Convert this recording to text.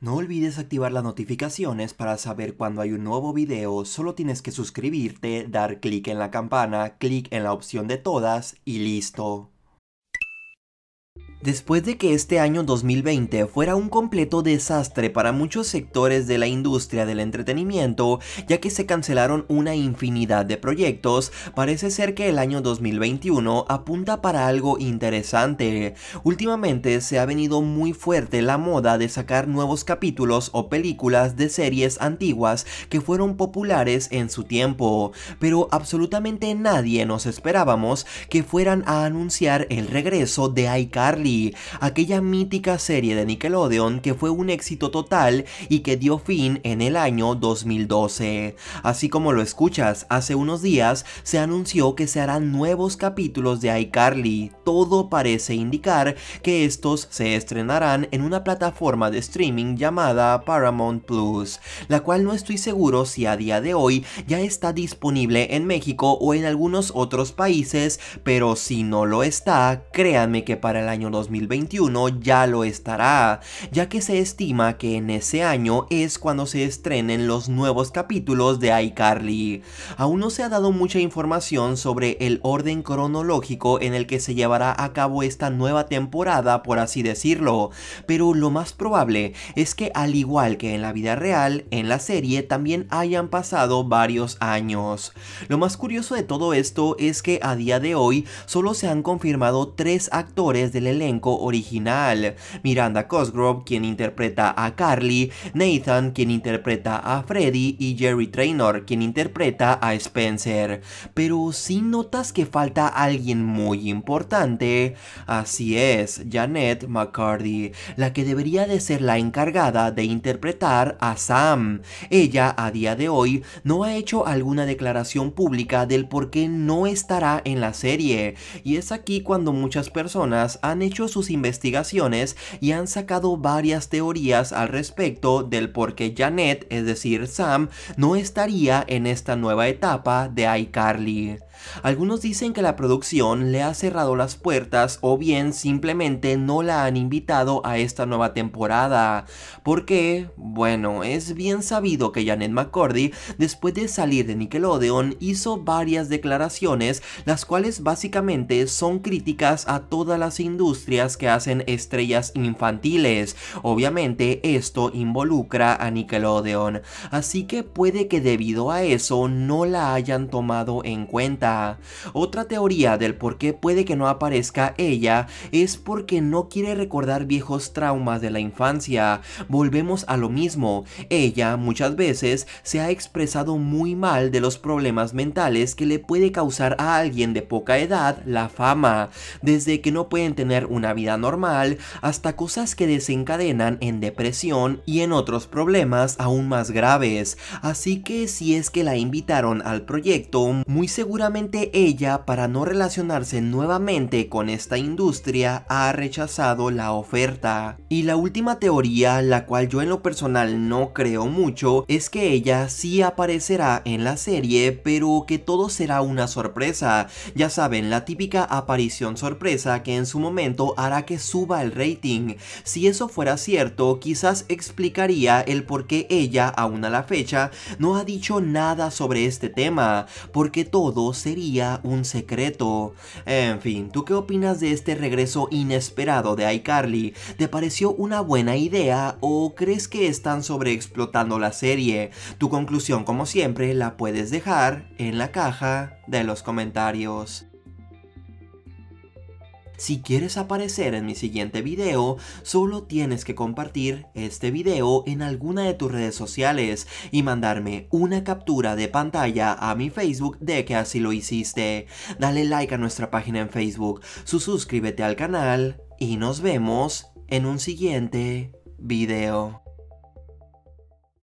No olvides activar las notificaciones para saber cuando hay un nuevo video, solo tienes que suscribirte, dar clic en la campana, clic en la opción de todas y listo. Después de que este año 2020 fuera un completo desastre para muchos sectores de la industria del entretenimiento, ya que se cancelaron una infinidad de proyectos, parece ser que el año 2021 apunta para algo interesante. Últimamente se ha venido muy fuerte la moda de sacar nuevos capítulos o películas de series antiguas que fueron populares en su tiempo, pero absolutamente nadie nos esperábamos que fueran a anunciar el regreso de iCarly aquella mítica serie de Nickelodeon que fue un éxito total y que dio fin en el año 2012. Así como lo escuchas, hace unos días se anunció que se harán nuevos capítulos de iCarly. Todo parece indicar que estos se estrenarán en una plataforma de streaming llamada Paramount Plus, la cual no estoy seguro si a día de hoy ya está disponible en México o en algunos otros países, pero si no lo está, créanme que para el año 2021 ya lo estará, ya que se estima que en ese año es cuando se estrenen los nuevos capítulos de iCarly. Aún no se ha dado mucha información sobre el orden cronológico en el que se llevará a cabo esta nueva temporada, por así decirlo, pero lo más probable es que al igual que en la vida real, en la serie también hayan pasado varios años. Lo más curioso de todo esto es que a día de hoy solo se han confirmado tres actores del elenco original. Miranda Cosgrove, quien interpreta a Carly, Nathan, quien interpreta a Freddy y Jerry Traynor, quien interpreta a Spencer. Pero si notas que falta alguien muy importante, así es, Janet McCarty, la que debería de ser la encargada de interpretar a Sam. Ella, a día de hoy, no ha hecho alguna declaración pública del por qué no estará en la serie, y es aquí cuando muchas personas han hecho sus investigaciones y han sacado varias teorías al respecto del por qué Janet, es decir, Sam, no estaría en esta nueva etapa de iCarly. Algunos dicen que la producción le ha cerrado las puertas o bien simplemente no la han invitado a esta nueva temporada. ¿por qué? bueno, es bien sabido que Janet McCordy, después de salir de Nickelodeon, hizo varias declaraciones, las cuales básicamente son críticas a todas las industrias que hacen estrellas infantiles. Obviamente esto involucra a Nickelodeon, así que puede que debido a eso no la hayan tomado en cuenta. Otra teoría del por qué puede que no aparezca ella es porque no quiere recordar viejos traumas de la infancia. Volvemos a lo mismo, ella muchas veces se ha expresado muy mal de los problemas mentales que le puede causar a alguien de poca edad la fama, desde que no pueden tener un una vida normal hasta cosas que desencadenan en depresión y en otros problemas aún más graves, así que si es que la invitaron al proyecto, muy seguramente ella para no relacionarse nuevamente con esta industria ha rechazado la oferta. Y la última teoría, la cual yo en lo personal no creo mucho, es que ella sí aparecerá en la serie, pero que todo será una sorpresa. Ya saben, la típica aparición sorpresa que en su momento hará que suba el rating. Si eso fuera cierto, quizás explicaría el por qué ella, aún a la fecha, no ha dicho nada sobre este tema, porque todo sería un secreto. En fin, ¿tú qué opinas de este regreso inesperado de iCarly? ¿Te pareció una buena idea o crees que están sobreexplotando la serie? Tu conclusión, como siempre, la puedes dejar en la caja de los comentarios. Si quieres aparecer en mi siguiente video, solo tienes que compartir este video en alguna de tus redes sociales y mandarme una captura de pantalla a mi Facebook de que así lo hiciste. Dale like a nuestra página en Facebook, suscríbete al canal y nos vemos en un siguiente video.